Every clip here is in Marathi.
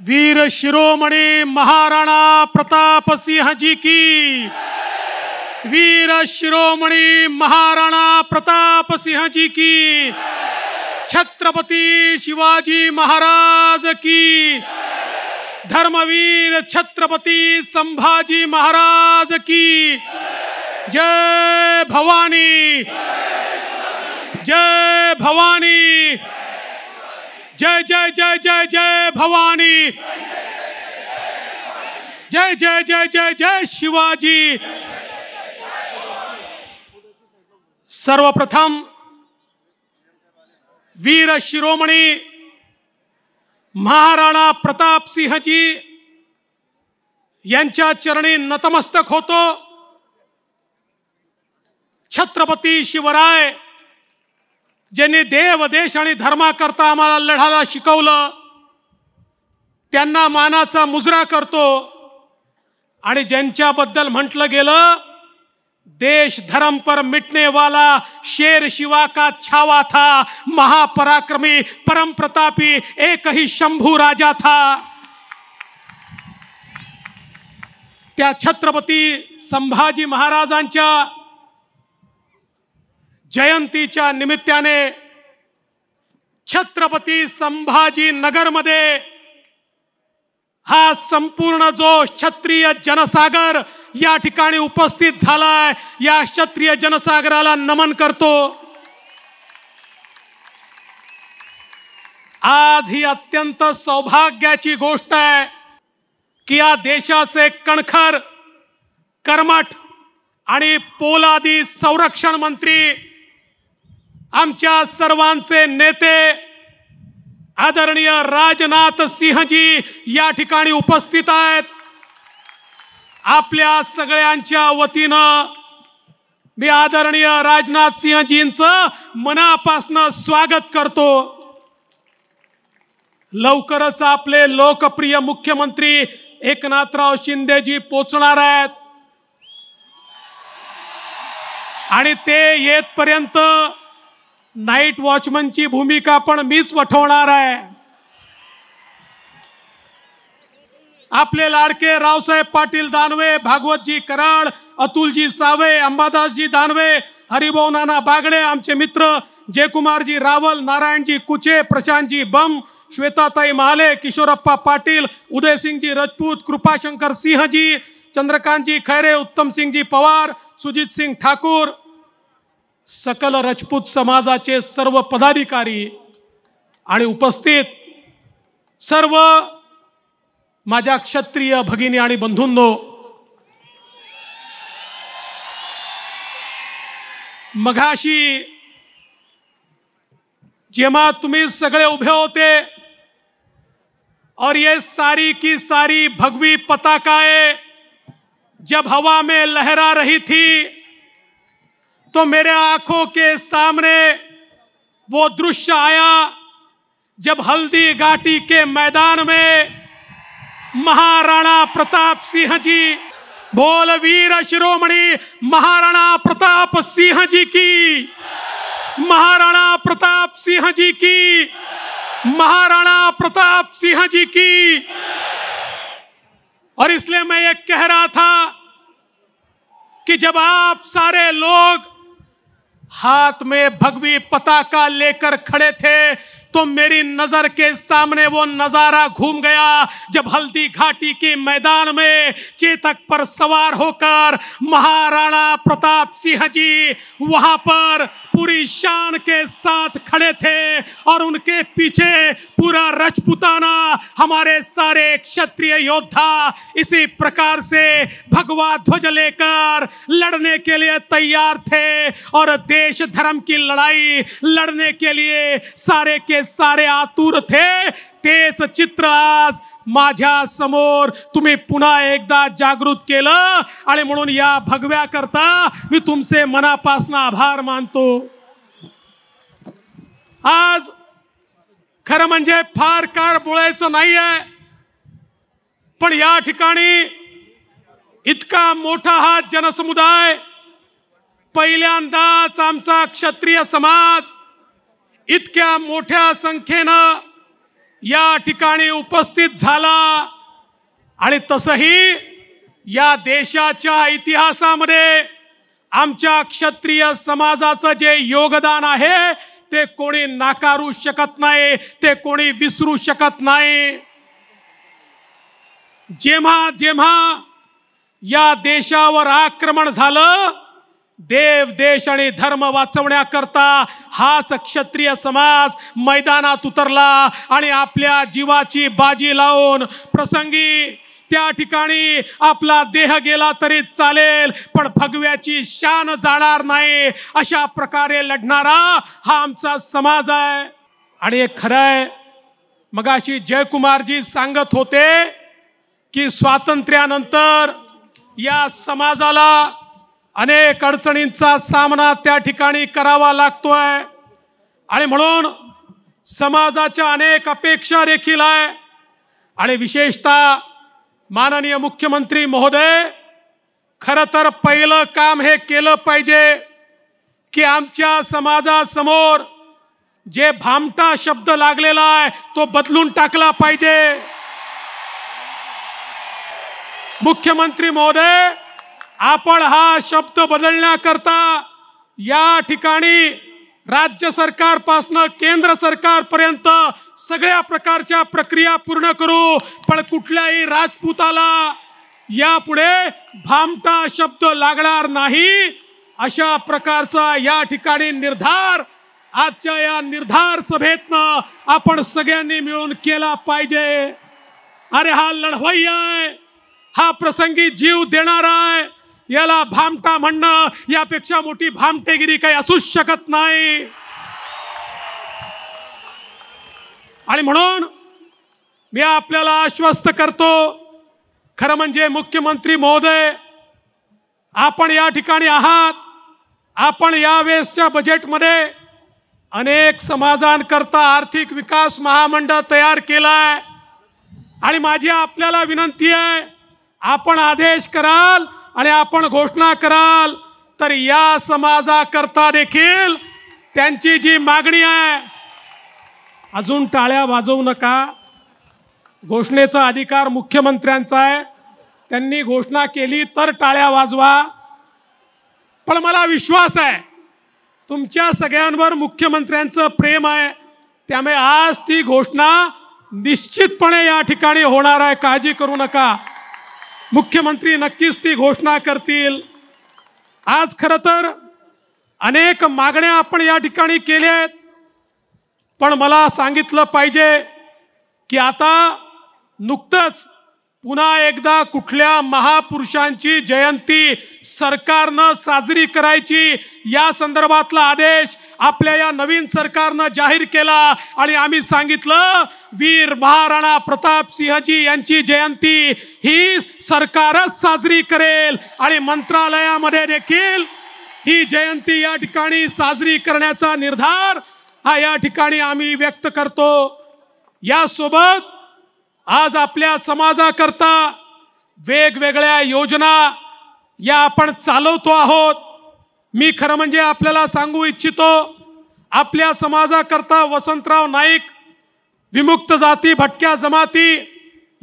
वीर शिरोमणि महाराणा प्रताप सिंह जी की वीर शिरोमणि महाराणा प्रताप सिंह जी की छत्रपति शिवाजी महाराज की धर्मवीर छत्रपति संभाजी महाराज की जय भवानी जय भवानी जय जय जय जय जय भवानी जय जय जय जय जय शिवाजी सर्वप्रथम वीर शिरोमणी महाराणा प्रताप प्रतापसिंहजी यांच्या चरणी नतमस्तक होतो छत्रपती शिवराय ज्यांनी देव देश आणि धर्माकरता आम्हाला लढायला शिकवलं त्यांना मानाचा मुजरा करतो आणि ज्यांच्याबद्दल म्हटलं गेलं देश धर्म पर मिटने वाला शेर शिवा का छावा था महापराक्रमी परम प्रतापी एक ही शंभू राजा था त्या छत्रपती संभाजी महाराजांच्या जयंतीच्या निमित्ताने छत्रपती संभाजी मध्ये हा संपूर्ण जो क्षत्रिय जनसागर या ठिकाणी उपस्थित झालाय या क्षत्रिय जनसागराला नमन करतो आज ही अत्यंत सौभाग्याची गोष्ट आहे की या देशाचे कणखर कर्मठ आणि पोलादी संरक्षण मंत्री आमच्या सर्वांचे नेते आदरणीय राजनाथ सिंहजी या ठिकाणी उपस्थित आहेत आपल्या सगळ्यांच्या वतीनं मी आदरणीय राजनाथ सिंहजींचं मनापासनं स्वागत करतो लवकरच आपले लोकप्रिय मुख्यमंत्री एकनाथराव शिंदेजी पोचणार आहेत आणि ते येतपर्यंत नाईट वॉचमनची भूमिका पण मीच वठवणार आहे आपले लाडके रावसाहेब पाटील दानवे भागवतजी कराड अतुलजी सावे अंबादासजी दानवे हरिभाऊ नाना बागडे आमचे मित्र जयकुमारजी रावल नारायणजी कुचे प्रशांतजी बम श्वेताताई महाले किशोरप्पा पाटील उदयसिंगजी राजपूत कृपाशंकर सिंहजी चंद्रकांतजी खैरे उत्तमसिंगजी पवार सुजितसिंग ठाकूर सकल राजपूत समाजाचे सर्व पदाधिकारी आणि उपस्थित सर्व माझ्या क्षत्रिय भगिनी आणि बंधूंनो मघाशी जेव्हा तुम्ही सगळे उभे होते और ये सारी की सारी भगवी पताकाए जब हवा में लहरा रही थी तो मेरे आंखों के सामने वो दृश्य आया जब हल्दी घाटी के मैदान में महाराणा प्रताप सिंह जी बोल वीर शिरोमणि महाराणा प्रताप सिंह जी की महाराणा प्रताप सिंह जी की महाराणा प्रताप सिंह जी की और इसलिए मैं ये कह रहा था कि जब आप सारे लोग हाथ में भगवी पताका लेकर खड़े थे तो मेरी नजर के सामने वो नजारा घूम गया जब हल्दी घाटी के मैदान में चेतक पर सवार होकर महाराणा प्रताप सिंह जी वहां पर पूरी शान के साथ खड़े थे और उनके पीछे पूरा रजपुताना हमारे सारे क्षत्रिय योद्धा इसी प्रकार से भगवा ध्वज लेकर लड़ने के लिए तैयार थे और देश धर्म की लड़ाई लड़ने के लिए सारे के सारे आतुर थे तेज चित्र आज माझ्या समोर तुम्ही पुन्हा एकदा जागृत केलं आणि म्हणून या भगव्या करता मी तुमचे मनापासून आभार मानतो आज खरं म्हणजे फार कार बोलायचं नाही आहे पण या ठिकाणी इतका मोठा हा जनसमुदाय पहिल्यांदाच आमचा क्षत्रिय समाज इतक्या मोठ्या संख्येनं या ठिकाणी उपस्थित झाला आणि तसंही या देशाच्या इतिहासामध्ये आमच्या क्षत्रिय समाजाचं जे योगदान आहे ते कोणी नाकारू शकत नाही ते कोणी विसरू शकत नाही जेव्हा जेव्हा या देशावर आक्रमण झालं देव देश आणि धर्म वाचवण्याकरता हाच क्षत्रिय समाज मैदानात उतरला आणि आपल्या जीवाची बाजी लावून प्रसंगी त्या ठिकाणी आपला देह गेला तरी चालेल पण भगव्याची शान जाणार नाही अशा प्रकारे लढणारा हा आमचा समाज आहे आणि खरं खरंय मग अशी जयकुमारजी सांगत होते की स्वातंत्र्यानंतर या समाजाला अनेक अडचणींचा सामना त्या ठिकाणी करावा लागतोय आणि म्हणून समाजाच्या अनेक अपेक्षा देखील आहे आणि विशेषतः माननीय मुख्यमंत्री महोदय खरं तर पहिलं काम हे केलं पाहिजे की आमच्या समाजासमोर जे भामटा शब्द लागलेला आहे तो बदलून टाकला पाहिजे मुख्यमंत्री महोदय आपण हा शब्द बदलण्याकरता या ठिकाणी राज्य सरकारपासनं केंद्र सरकारपर्यंत सगळ्या प्रकारच्या प्रक्रिया पूर्ण करू पण कुठल्याही राजपूताला यापुढे भामटा शब्द लागणार नाही अशा प्रकारचा या ठिकाणी निर्धार आजच्या या निर्धार सभेतनं आपण सगळ्यांनी मिळून केला पाहिजे अरे हा लढवाई आहे हा प्रसंगी जीव देणार आहे याला भामटा म्हणणं यापेक्षा मोठी भामटेगिरी काही असूच शकत नाही आणि म्हणून मी आपल्याला आश्वस्त करतो खरं म्हणजे मुख्यमंत्री महोदय आपण या ठिकाणी आहात आपण या वेळेसच्या बजेटमध्ये अनेक समाजांकरता आर्थिक विकास महामंडळ तयार केलाय आणि माझी आपल्याला विनंती आहे आपण आदेश कराल आणि आपण घोषणा कराल तर या समाजाकरता देखील त्यांची जी मागणी आहे अजून टाळ्या वाजवू नका घोषणेचा अधिकार मुख्यमंत्र्यांचा आहे त्यांनी घोषणा केली तर टाळ्या वाजवा पण मला विश्वास आहे तुमच्या सगळ्यांवर मुख्यमंत्र्यांचं प्रेम आहे त्यामुळे आज ती घोषणा निश्चितपणे या ठिकाणी होणार आहे काळजी करू नका मुख्यमंत्री नक्कीच ती घोषणा करतील आज खरं तर अनेक मागण्या आपण या ठिकाणी केल्या आहेत पण मला सांगितलं पाहिजे की आता नुकतंच पुन्हा एकदा कुठल्या महापुरुषांची जयंती सरकारनं साजरी करायची या संदर्भातला आदेश आपल्या या नवीन सरकारनं जाहीर केला आणि आम्ही सांगितलं वीर महाराणा प्रताप सिंहजी यांची जयंती ही सरकारच साजरी करेल आणि मंत्रालयामध्ये देखील ही जयंती या ठिकाणी साजरी करण्याचा निर्धार हा या ठिकाणी आम्ही व्यक्त करतो यासोबत आज आपल्या समाजाकरता वेगवेगळ्या योजना या आपण चालवतो आहोत मी खरं म्हणजे आपल्याला सांगू इच्छितो आपल्या समाजाकरता वसंतराव नाईक विमुक्त जाती भटक्या जमाती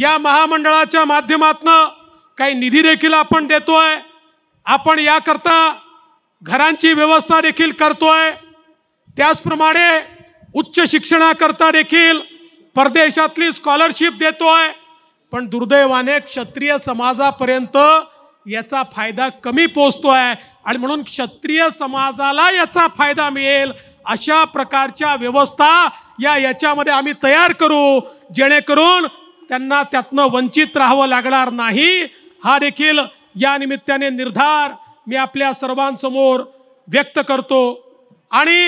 या महामंडळाच्या माध्यमातनं काही निधी देखील आपण देतोय आपण याकरता घरांची व्यवस्था देखील करतोय त्याचप्रमाणे उच्च शिक्षणाकरता देखील परदेशातली स्कॉलरशिप देतोय पण दुर्दैवाने क्षत्रिय समाजापर्यंत याचा फायदा कमी पोचतोय आणि म्हणून क्षत्रिय समाजाला याचा फायदा मिळेल अशा प्रकारच्या व्यवस्था या याच्यामध्ये आम्ही तयार करू जेणेकरून त्यांना त्यातनं वंचित राहावं लागणार नाही हा देखील या निमित्ताने निर्धार मी आपल्या सर्वांसमोर व्यक्त करतो आणि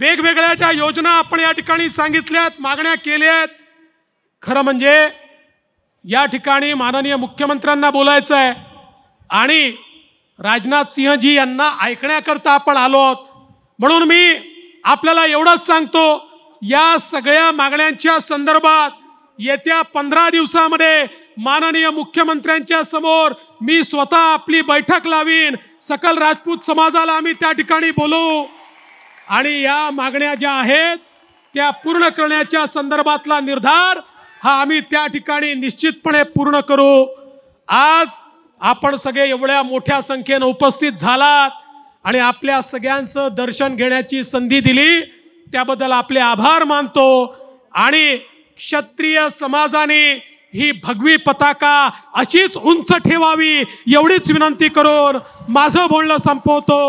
वेगवेगळ्या ज्या योजना आपण या ठिकाणी सांगितल्यात मागण्या केल्यात खरं म्हणजे या ठिकाणी माननीय मुख्यमंत्र्यांना बोलायचं आहे आणि राजनाथ सिंहजी यांना ऐकण्याकरता आपण आलो आहोत म्हणून मी आपल्याला एवढंच सांगतो या सगळ्या मागण्यांच्या संदर्भात येत्या पंधरा दिवसामध्ये माननीय मुख्यमंत्र्यांच्या समोर मी स्वतः आपली बैठक लावीन सकल राजपूत समाजाला आम्ही त्या ठिकाणी बोलू आणि या मागण्या ज्या आहेत त्या पूर्ण करण्याच्या संदर्भातला निर्धार हा आम्ही त्या ठिकाणी निश्चितपणे पूर्ण करू आज आपण सगळे एवढ्या मोठ्या संख्येनं उपस्थित झालात आणि आपल्या सगळ्यांचं दर्शन घेण्याची संधी दिली त्याबद्दल आपले आभार मानतो आणि क्षत्रिय समाजाने ही भगवी पताका अशीच उंच ठेवावी एवढीच विनंती करून माझं बोलणं संपवतो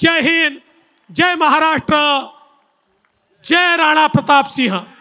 जय हिंद जय महाराष्ट्र जय राणा प्रताप सिंह